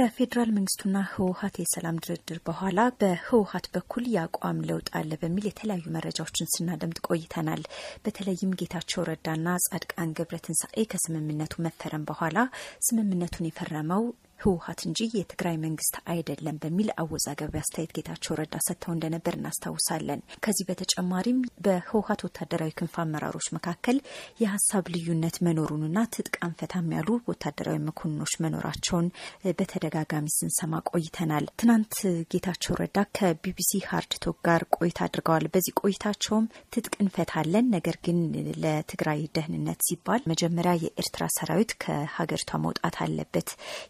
ከፌዴራል መንግስቱና ህወሀት የሰላም ድርድር በኋላ በህወሀት በኩል የአቋም ለውጥ አለ በሚል የተለያዩ መረጃዎችን ስናደምጥ ቆይተናል። በተለይም ጌታቸው ረዳና ጻድቃን ግብረትንሳኤ ከስምምነቱ መፈረም በኋላ ስምምነቱን የፈረመው ህወሀት እንጂ የትግራይ መንግስት አይደለም በሚል አወዛጋቢ አስተያየት ጌታቸው ረዳ ሰጥተው እንደነበር እናስታውሳለን። ከዚህ በተጨማሪም በህወሀት ወታደራዊ ክንፍ አመራሮች መካከል የሀሳብ ልዩነት መኖሩንና ትጥቅ አንፈታም ያሉ ወታደራዊ መኮንኖች መኖራቸውን በተደጋጋሚ ስንሰማ ቆይተናል። ትናንት ጌታቸው ረዳ ከቢቢሲ ሀርድቶክ ጋር ቆይታ አድርገዋል። በዚህ ቆይታቸውም ትጥቅ እንፈታለን፣ ነገር ግን ለትግራይ ደህንነት ሲባል መጀመሪያ የኤርትራ ሰራዊት ከሀገሪቷ መውጣት አለበት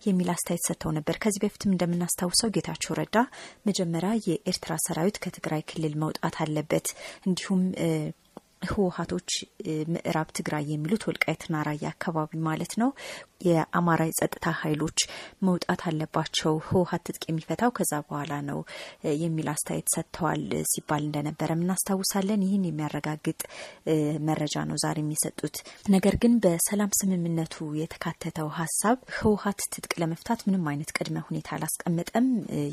የሚል አስተያየት ሰጥተው ነበር። ከዚህ በፊትም እንደምናስታውሰው ጌታቸው ረዳ መጀመሪያ የኤርትራ ሰራዊት ከትግራይ ክልል መውጣት አለበት እንዲሁም ህወሀቶች ምዕራብ ትግራይ የሚሉት ወልቃይትና ራያ አካባቢ ማለት ነው የአማራ የጸጥታ ኃይሎች መውጣት አለባቸው፣ ህወሀት ትጥቅ የሚፈታው ከዛ በኋላ ነው የሚል አስተያየት ሰጥተዋል ሲባል እንደነበረም እናስታውሳለን። ይህን የሚያረጋግጥ መረጃ ነው ዛሬ የሚሰጡት ነገር ግን በሰላም ስምምነቱ የተካተተው ሀሳብ ህወሀት ትጥቅ ለመፍታት ምንም አይነት ቅድመ ሁኔታ አላስቀመጠም።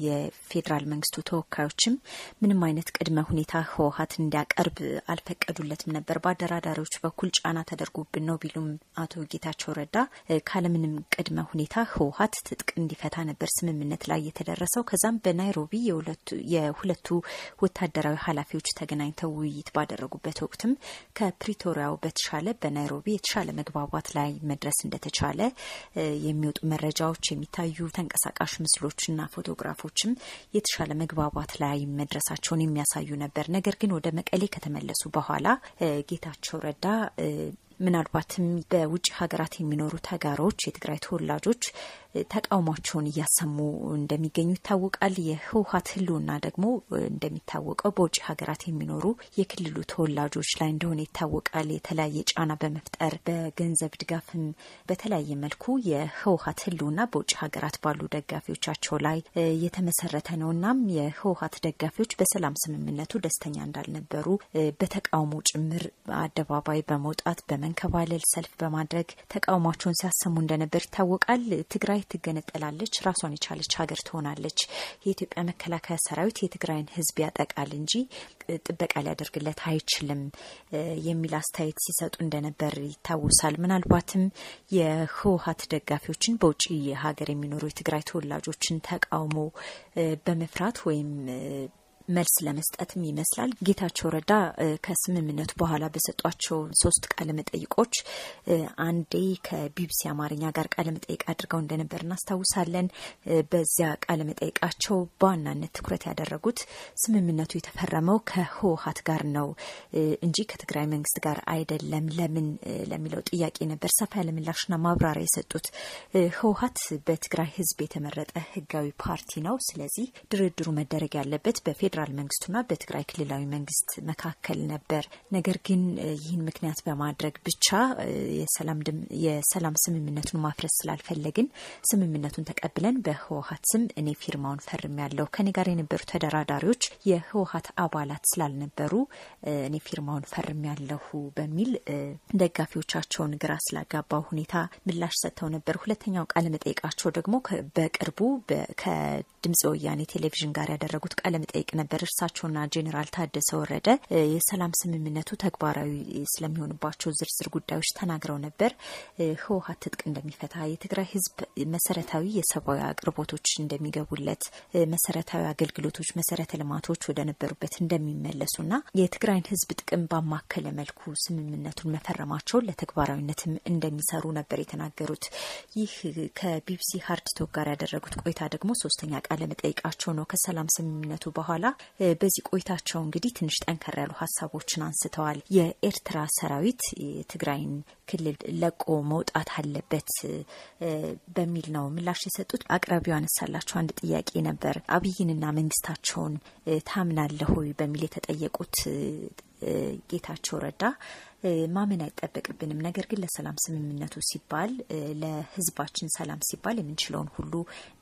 የፌዴራል መንግስቱ ተወካዮችም ምንም አይነት ቅድመ ሁኔታ ህወሀት እንዲያቀርብ አልፈቀዱለትም ነበር። በአደራዳሪዎች በኩል ጫና ተደርጎብን ነው ቢሉም አቶ ጌታቸው ረዳ ካለምንም ቅድመ ሁኔታ ህወሀት ትጥቅ እንዲፈታ ነበር ስምምነት ላይ የተደረሰው። ከዛም በናይሮቢ የሁለቱ ወታደራዊ ኃላፊዎች ተገናኝተው ውይይት ባደረጉበት ወቅትም ከፕሪቶሪያው በተሻለ በናይሮቢ የተሻለ መግባባት ላይ መድረስ እንደተቻለ የሚወጡ መረጃዎች፣ የሚታዩ ተንቀሳቃሽ ምስሎችና ፎቶግራፎችም የተሻለ መግባባት ላይ መድረሳቸውን የሚያሳዩ ነበር። ነገር ግን ወደ መቀሌ ከተመለሱ በኋላ ጌታቸው ረዳ ምናልባትም በውጭ ሀገራት የሚኖሩ ተጋሮች የትግራይ ተወላጆች ተቃውሟቸውን እያሰሙ እንደሚገኙ ይታወቃል። የህወሀት ህልውና ደግሞ እንደሚታወቀው በውጭ ሀገራት የሚኖሩ የክልሉ ተወላጆች ላይ እንደሆነ ይታወቃል። የተለያየ ጫና በመፍጠር በገንዘብ ድጋፍም በተለያየ መልኩ የህወሀት ህልውና በውጭ ሀገራት ባሉ ደጋፊዎቻቸው ላይ የተመሰረተ ነው። እናም የህወሀት ደጋፊዎች በሰላም ስምምነቱ ደስተኛ እንዳልነበሩ በተቃውሞ ጭምር አደባባይ በመውጣት በመንከባለል ሰልፍ በማድረግ ተቃውሟቸውን ሲያሰሙ እንደነበር ይታወቃል። ትግራይ ትገነጠላለች፣ ራሷን የቻለች ሀገር ትሆናለች። የኢትዮጵያ መከላከያ ሰራዊት የትግራይን ህዝብ ያጠቃል እንጂ ጥበቃ ሊያደርግለት አይችልም የሚል አስተያየት ሲሰጡ እንደነበር ይታወሳል። ምናልባትም የህወሀት ደጋፊዎችን በውጭ ሀገር የሚኖሩ የትግራይ ተወላጆችን ተቃውሞ በመፍራት ወይም መልስ ለመስጠትም ይመስላል ጌታቸው ረዳ ከስምምነቱ በኋላ በሰጧቸው ሶስት ቃለ መጠይቆች አንዴ ከቢቢሲ አማርኛ ጋር ቃለ መጠይቅ አድርገው እንደነበር እናስታውሳለን። በዚያ ቃለ መጠይቃቸው በዋናነት ትኩረት ያደረጉት ስምምነቱ የተፈረመው ከህወሀት ጋር ነው እንጂ ከትግራይ መንግስት ጋር አይደለም ለምን ለሚለው ጥያቄ ነበር ሰፋ ያለ ምላሽና ማብራሪያ የሰጡት። ህወሀት በትግራይ ህዝብ የተመረጠ ህጋዊ ፓርቲ ነው። ስለዚህ ድርድሩ መደረግ ያለበት በፌ በፌዴራል መንግስቱና በትግራይ ክልላዊ መንግስት መካከል ነበር። ነገር ግን ይህን ምክንያት በማድረግ ብቻ የሰላም ስምምነቱን ማፍረስ ስላልፈለግን ስምምነቱን ተቀብለን በህወሀት ስም እኔ ፊርማውን ፈርም ያለው ከኔ ጋር የነበሩ ተደራዳሪዎች የህወሀት አባላት ስላልነበሩ እኔ ፊርማውን ፈርም ያለሁ በሚል ደጋፊዎቻቸውን ግራ ስላጋባው ሁኔታ ምላሽ ሰጥተው ነበር። ሁለተኛው ቃለ መጠይቃቸው ደግሞ በቅርቡ ከድምጽ ወያኔ ቴሌቪዥን ጋር ያደረጉት ቃለ መጠይቅ ነበር። ነበር። እርሳቸውና ጄኔራል ታደሰ ወረደ የሰላም ስምምነቱ ተግባራዊ ስለሚሆንባቸው ዝርዝር ጉዳዮች ተናግረው ነበር። ህወሀት ትጥቅ እንደሚፈታ፣ የትግራይ ህዝብ መሰረታዊ የሰብአዊ አቅርቦቶች እንደሚገቡለት፣ መሰረታዊ አገልግሎቶች፣ መሰረተ ልማቶች ወደ ነበሩበት እንደሚመለሱና የትግራይን ህዝብ ጥቅም ባማከለ መልኩ ስምምነቱን መፈረማቸውን ለተግባራዊነትም እንደሚሰሩ ነበር የተናገሩት። ይህ ከቢቢሲ ሀርድ ቶክ ጋር ያደረጉት ቆይታ ደግሞ ሶስተኛ ቃለ መጠይቃቸው ነው። ከሰላም ስምምነቱ በኋላ በዚህ ቆይታቸው እንግዲህ ትንሽ ጠንከር ያሉ ሀሳቦችን አንስተዋል። የኤርትራ ሰራዊት የትግራይን ክልል ለቆ መውጣት አለበት በሚል ነው ምላሽ የሰጡት። አቅራቢው አነሳላቸው አንድ ጥያቄ ነበር። አብይንና መንግስታቸውን ታምናለሁ በሚል የተጠየቁት ጌታቸው ረዳ ማመን አይጠበቅብንም። ነገር ግን ለሰላም ስምምነቱ ሲባል ለህዝባችን ሰላም ሲባል የምንችለውን ሁሉ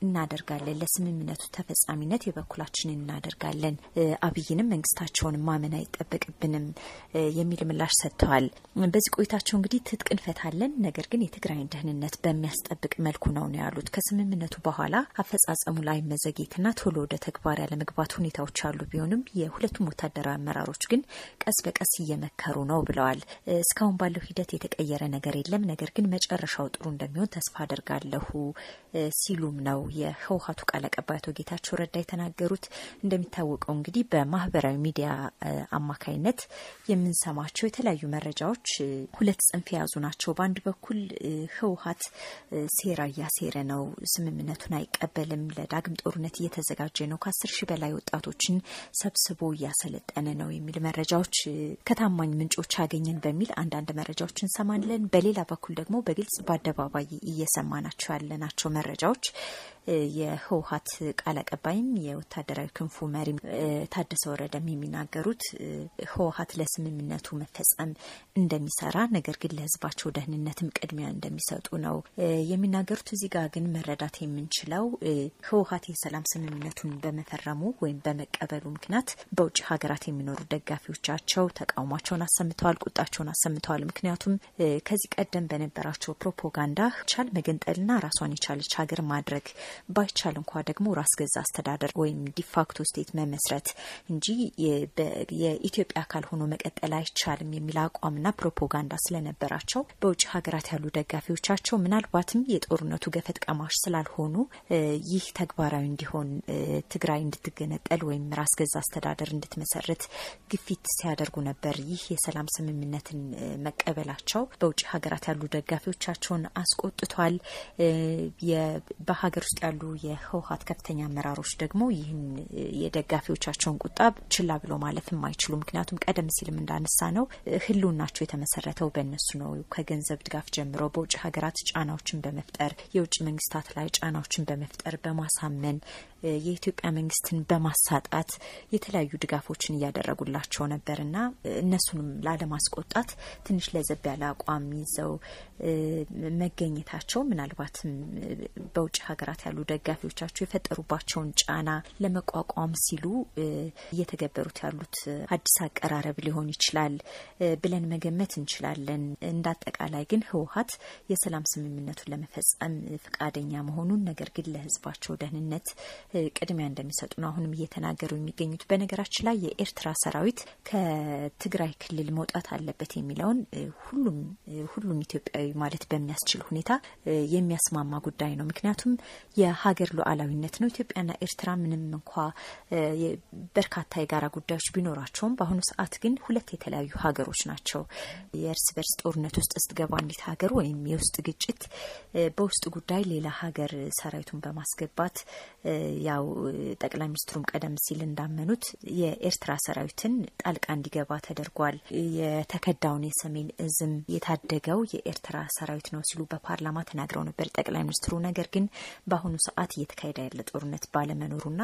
እናደርጋለን። ለስምምነቱ ተፈጻሚነት የበኩላችንን እናደርጋለን። አብይንም መንግስታቸውን ማመን አይጠበቅብንም የሚል ምላሽ ሰጥተዋል። በዚህ ቆይታቸው እንግዲህ ትጥቅ እንፈታለን፣ ነገር ግን የትግራይን ደህንነት በሚያስጠብቅ መልኩ ነው ነው ያሉት። ከስምምነቱ በኋላ አፈጻጸሙ ላይ መዘግየትና ቶሎ ወደ ተግባር ያለመግባት ሁኔታዎች አሉ ቢሆንም የሁለቱም ወታደራዊ አመራሮች ግን ቀስ በቀስ እየመከሩ ነው ብለዋል። እስካሁን ባለው ሂደት የተቀየረ ነገር የለም፣ ነገር ግን መጨረሻው ጥሩ እንደሚሆን ተስፋ አደርጋለሁ ሲሉም ነው የህወሀቱ ቃል አቀባይ አቶ ጌታቸው ረዳ የተናገሩት። እንደሚታወቀው እንግዲህ በማህበራዊ ሚዲያ አማካይነት የምንሰማቸው የተለያዩ መረጃዎች ሁለት ጽንፍ የያዙ ናቸው። በአንድ በኩል ህወሀት ሴራ እያሴረ ነው፣ ስምምነቱን አይቀበልም፣ ለዳግም ጦርነት እየተዘጋጀ ነው፣ ከአስር ሺህ በላይ ወጣቶችን ሰብስቦ እያሰለጠነ ነው የሚል መረጃዎች ከታማኝ ምንጮች አገኘን በሚል አንዳንድ መረጃዎች እንሰማለን። በሌላ በኩል ደግሞ በግልጽ በአደባባይ እየሰማናቸው ያለናቸው መረጃዎች የህወሀት ቃል አቀባይም የወታደራዊ ክንፉ መሪ ታደሰ ወረደም የሚናገሩት ህወሀት ለስምምነቱ መፈጸም እንደሚሰራ ነገር ግን ለህዝባቸው ደህንነትም ቅድሚያ እንደሚሰጡ ነው የሚናገሩት። እዚህ ጋር ግን መረዳት የምንችለው ህወሀት የሰላም ስምምነቱን በመፈረሙ ወይም በመቀበሉ ምክንያት በውጭ ሀገራት የሚኖሩ ደጋፊዎቻቸው ተቃውሟቸውን አሰምተዋል፣ ቁጣቸውን አሰምተዋል። ምክንያቱም ከዚህ ቀደም በነበራቸው ፕሮፓጋንዳ ቻል መገንጠልና ራሷን የቻለች ሀገር ማድረግ ባይቻል እንኳ ደግሞ ራስ ገዛ አስተዳደር ወይም ዲፋክቶ ስቴት መመስረት እንጂ የኢትዮጵያ አካል ሆኖ መቀጠል አይቻልም የሚል አቋምና ፕሮፓጋንዳ ስለነበራቸው በውጭ ሀገራት ያሉ ደጋፊዎቻቸው ምናልባትም የጦርነቱ ገፈት ቀማሽ ስላልሆኑ ይህ ተግባራዊ እንዲሆን ትግራይ እንድትገነጠል ወይም ራስ ገዛ አስተዳደር እንድትመሰርት ግፊት ሲያደርጉ ነበር። ይህ የሰላም ስምምነትን መቀበላቸው በውጭ ሀገራት ያሉ ደጋፊዎቻቸውን አስቆጥቷል። በሀገር ውስጥ ያሉ የህወሀት ከፍተኛ አመራሮች ደግሞ ይህን የደጋፊዎቻቸውን ቁጣ ችላ ብሎ ማለፍ አይችሉ። ምክንያቱም ቀደም ሲልም እንዳነሳ ነው ህልውናቸው የተመሰረተው በእነሱ ነው። ከገንዘብ ድጋፍ ጀምሮ በውጭ ሀገራት ጫናዎችን በመፍጠር የውጭ መንግስታት ላይ ጫናዎችን በመፍጠር በማሳመን የኢትዮጵያ መንግስትን በማሳጣት የተለያዩ ድጋፎችን እያደረጉላቸው ነበርና እነሱንም ላለማስቆጣት ትንሽ ለዘብ ያለ አቋም ይዘው መገኘታቸው ምናልባትም በውጭ ሀገራት ያሉ ደጋፊዎቻቸው የፈጠሩባቸውን ጫና ለመቋቋም ሲሉ እየተገበሩት ያሉት አዲስ አቀራረብ ሊሆን ይችላል ብለን መገመት እንችላለን። እንደ አጠቃላይ ግን ህወሀት የሰላም ስምምነቱን ለመፈጸም ፈቃደኛ መሆኑን ነገር ግን ለህዝባቸው ደህንነት ቅድሚያ እንደሚሰጡ ነው አሁንም እየተናገሩ የሚገኙት። በነገራችን ላይ የኤርትራ ሰራዊት ከትግራይ ክልል መውጣት አለበት የሚለውን ሁሉም ሁሉም ኢትዮጵያዊ ማለት በሚያስችል ሁኔታ የሚያስማማ ጉዳይ ነው። ምክንያቱም የሀገር ሉዓላዊነት ነው። ኢትዮጵያና ኤርትራ ምንም እንኳ በርካታ የጋራ ጉዳዮች ቢኖራቸውም በአሁኑ ሰዓት ግን ሁለት የተለያዩ ሀገሮች ናቸው። የእርስ በርስ ጦርነት ውስጥ ስትገባ እንዴት ሀገር ወይም የውስጥ ግጭት በውስጥ ጉዳይ ሌላ ሀገር ሰራዊቱን በማስገባት ያው ጠቅላይ ሚኒስትሩም ቀደም ሲል እንዳመኑት የኤርትራ ሰራዊትን ጣልቃ እንዲገባ ተደርጓል። የተከዳውን የሰሜን እዝም የታደገው የኤርትራ ሰራዊት ነው ሲሉ በፓርላማ ተናግረው ነበር ጠቅላይ ሚኒስትሩ። ነገር ግን በአሁኑ ሰዓት እየተካሄደ ያለ ጦርነት ባለመኖሩና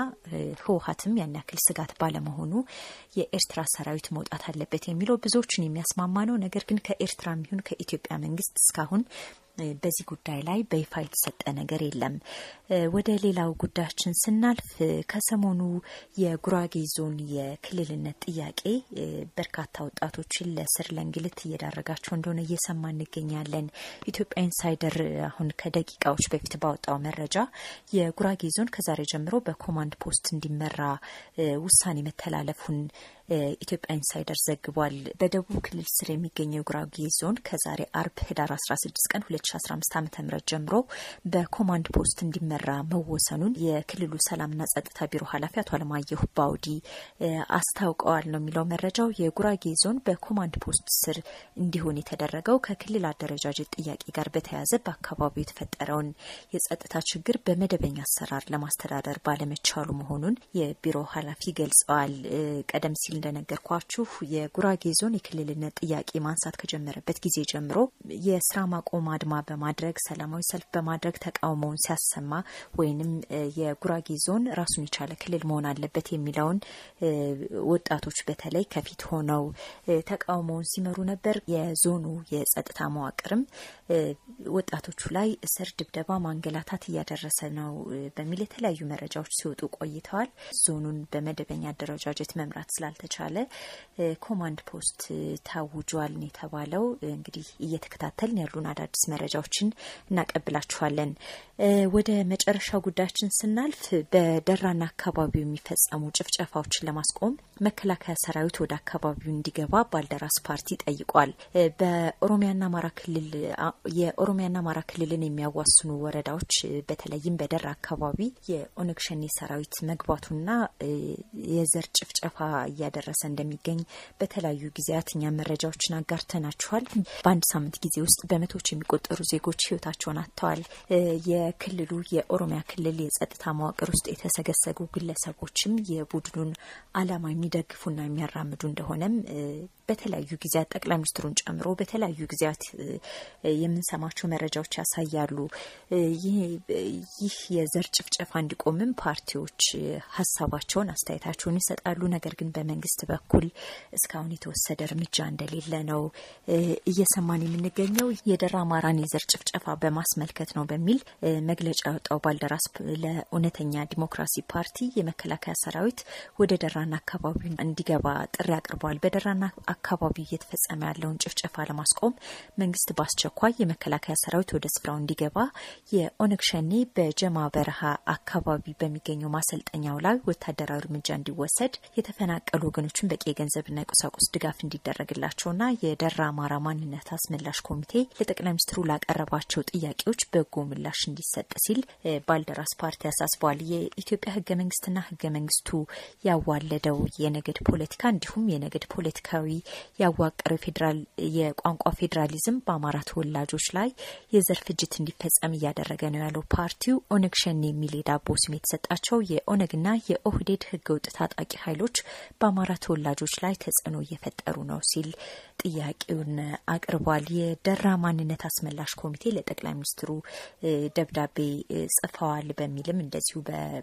ህወሀትም ያን ያክል ስጋት ባለመሆኑ የኤርትራ ሰራዊት መውጣት አለበት የሚለው ብዙዎችን የሚያስማማ ነው። ነገር ግን ከኤርትራ የሚሆን ከኢትዮጵያ መንግስት እስካሁን በዚህ ጉዳይ ላይ በይፋ የተሰጠ ነገር የለም። ወደ ሌላው ጉዳያችን ስናልፍ ከሰሞኑ የጉራጌ ዞን የክልልነት ጥያቄ በርካታ ወጣቶችን ለስር ለእንግልት እየዳረጋቸው እንደሆነ እየሰማ እንገኛለን። ኢትዮጵያ ኢንሳይደር አሁን ከደቂቃዎች በፊት ባወጣው መረጃ የጉራጌ ዞን ከዛሬ ጀምሮ በኮማንድ ፖስት እንዲመራ ውሳኔ መተላለፉን ኢትዮጵያ ኢንሳይደር ዘግቧል። በደቡብ ክልል ስር የሚገኘው ጉራጌ ዞን ከዛሬ አርብ ህዳር 16 ቀን 2015 ዓ ም ጀምሮ በኮማንድ ፖስት እንዲመራ መወሰኑን የክልሉ ሰላምና ጸጥታ ቢሮ ኃላፊ አቶ አለማየሁ ባውዲ አስታውቀዋል ነው የሚለው መረጃው። የጉራጌ ዞን በኮማንድ ፖስት ስር እንዲሆን የተደረገው ከክልል አደረጃጀት ጥያቄ ጋር በተያያዘ በአካባቢው የተፈጠረውን የጸጥታ ችግር በመደበኛ አሰራር ለማስተዳደር ባለመቻሉ መሆኑን የቢሮ ኃላፊ ገልጸዋል። ቀደም ሲል እንደነገርኳችሁ የጉራጌ ዞን የክልልነት ጥያቄ ማንሳት ከጀመረበት ጊዜ ጀምሮ የስራ ማቆም አድማ በማድረግ ሰላማዊ ሰልፍ በማድረግ ተቃውሞውን ሲያሰማ ወይንም የጉራጌ ዞን ራሱን የቻለ ክልል መሆን አለበት የሚለውን ወጣቶች በተለይ ከፊት ሆነው ተቃውሞውን ሲመሩ ነበር። የዞኑ የጸጥታ መዋቅርም ወጣቶቹ ላይ እስር፣ ድብደባ፣ ማንገላታት እያደረሰ ነው በሚል የተለያዩ መረጃዎች ሲወጡ ቆይተዋል። ዞኑን በመደበኛ አደረጃጀት መምራት ስላልተ የተቻለ ኮማንድ ፖስት ታውጇል የተባለው እንግዲህ እየተከታተልን ያሉን አዳዲስ መረጃዎችን እናቀብላችኋለን። ወደ መጨረሻው ጉዳያችን ስናልፍ በደራና አካባቢው የሚፈጸሙ ጭፍጨፋዎችን ለማስቆም መከላከያ ሰራዊት ወደ አካባቢው እንዲገባ ባልደራስ ፓርቲ ጠይቋል። በኦሮሚያና አማራ ክልል የኦሮሚያና አማራ ክልልን የሚያዋስኑ ወረዳዎች በተለይም በደራ አካባቢ የኦነግ ሸኔ ሰራዊት መግባቱና የዘር ጭፍጨፋ እያደ እየደረሰ እንደሚገኝ በተለያዩ ጊዜያት እኛ መረጃዎችን አጋርተናችኋል። በአንድ ሳምንት ጊዜ ውስጥ በመቶዎች የሚቆጠሩ ዜጎች ህይወታቸውን አጥተዋል። የክልሉ የኦሮሚያ ክልል የጸጥታ መዋቅር ውስጥ የተሰገሰጉ ግለሰቦችም የቡድኑን አላማ የሚደግፉና የሚያራምዱ እንደሆነም በተለያዩ ጊዜያት ጠቅላይ ሚኒስትሩን ጨምሮ በተለያዩ ጊዜያት የምንሰማቸው መረጃዎች ያሳያሉ። ይህ የዘር ጭፍጨፋ እንዲቆምም ፓርቲዎች ሀሳባቸውን፣ አስተያየታቸውን ይሰጣሉ። ነገር ግን በመንግስት በኩል እስካሁን የተወሰደ እርምጃ እንደሌለ ነው እየሰማን የምንገኘው። የደራ አማራን የዘር ጭፍጨፋ በማስመልከት ነው በሚል መግለጫ ያወጣው ባልደራስ ለእውነተኛ ዲሞክራሲ ፓርቲ የመከላከያ ሰራዊት ወደ ደራና አካባቢ እንዲገባ ጥሪ አቅርበዋል። በደራና በአካባቢው እየተፈጸመ ያለውን ጭፍጨፋ ለማስቆም መንግስት በአስቸኳይ የመከላከያ ሰራዊት ወደ ስፍራው እንዲገባ የኦነግ ሸኔ በጀማ በረሃ አካባቢ በሚገኘው ማሰልጠኛው ላይ ወታደራዊ እርምጃ እንዲወሰድ፣ የተፈናቀሉ ወገኖችን በቂ የገንዘብና የቁሳቁስ ድጋፍ እንዲደረግላቸውና የደራ አማራ ማንነት አስመላሽ ኮሚቴ ለጠቅላይ ሚኒስትሩ ላቀረባቸው ጥያቄዎች በጎ ምላሽ እንዲሰጥ ሲል ባልደራስ ፓርቲ አሳስቧል። የኢትዮጵያ ህገ መንግስትና ህገ መንግስቱ ያዋለደው የነገድ ፖለቲካ እንዲሁም የነገድ ፖለቲካዊ ያዋቀረ ፌዴራል የቋንቋ ፌዴራሊዝም በአማራ ተወላጆች ላይ የዘር ፍጅት እንዲፈጸም እያደረገ ነው ያለው ፓርቲው ኦነግ ሸኔ የሚል የዳቦ ስም የተሰጣቸው የኦነግና የኦህዴድ ህገወጥ ታጣቂ ኃይሎች በአማራ ተወላጆች ላይ ተጽዕኖ እየፈጠሩ ነው ሲል ጥያቄውን አቅርቧል። የደራ ማንነት አስመላሽ ኮሚቴ ለጠቅላይ ሚኒስትሩ ደብዳቤ ጽፈዋል በሚልም እንደዚሁ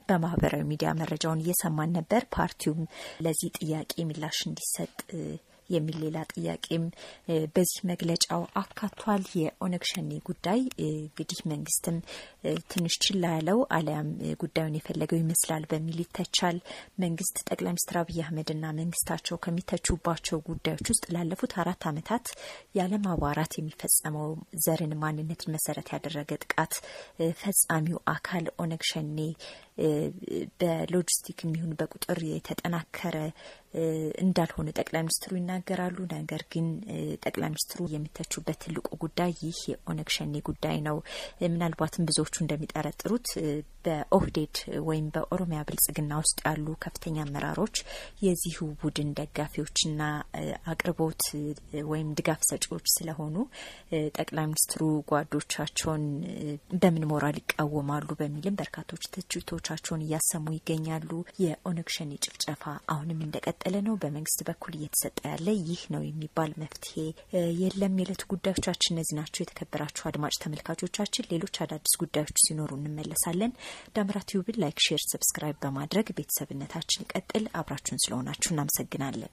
በማህበራዊ ሚዲያ መረጃውን እየሰማን ነበር። ፓርቲውም ለዚህ ጥያቄ ምላሽ እንዲሰጥ የሚል ሌላ ጥያቄም በዚህ መግለጫው አካቷል። የኦነግ ሸኔ ጉዳይ እንግዲህ መንግስትም ትንሽ ችላ ያለው አሊያም ጉዳዩን የፈለገው ይመስላል በሚል ይተቻል። መንግስት ጠቅላይ ሚኒስትር አብይ አህመድና መንግስታቸው ከሚተቹባቸው ጉዳዮች ውስጥ ላለፉት አራት ዓመታት ያለማዋራት የሚፈጸመው ዘርን፣ ማንነትን መሰረት ያደረገ ጥቃት ፈጻሚው አካል ኦነግ ሸኔ በሎጂስቲክ የሚሆን በቁጥር የተጠናከረ እንዳልሆነ ጠቅላይ ሚኒስትሩ ይናገራሉ። ነገር ግን ጠቅላይ ሚኒስትሩ የሚተቹበት ትልቁ ጉዳይ ይህ የኦነግ ሸኔ ጉዳይ ነው። ምናልባትም ብዙዎቹ እንደሚጠረጥሩት በኦህዴድ ወይም በኦሮሚያ ብልጽግና ውስጥ ያሉ ከፍተኛ አመራሮች የዚሁ ቡድን ደጋፊዎችና አቅርቦት ወይም ድጋፍ ሰጪዎች ስለሆኑ ጠቅላይ ሚኒስትሩ ጓዶቻቸውን በምን ሞራል ይቃወማሉ በሚልም በርካቶች ትችቶች ድምጻቸውን እያሰሙ ይገኛሉ። የኦነግ ሸኔ ጭፍጨፋ አሁንም እንደቀጠለ ነው። በመንግስት በኩል እየተሰጠ ያለ ይህ ነው የሚባል መፍትሄ የለም። የዕለት ጉዳዮቻችን እነዚህ ናቸው። የተከበራችሁ አድማጭ ተመልካቾቻችን፣ ሌሎች አዳዲስ ጉዳዮች ሲኖሩ እንመለሳለን። ዳምራ ቲዩብን ላይክ፣ ሼር፣ ሰብስክራይብ በማድረግ ቤተሰብነታችን ይቀጥል። አብራችሁን ስለሆናችሁ እናመሰግናለን።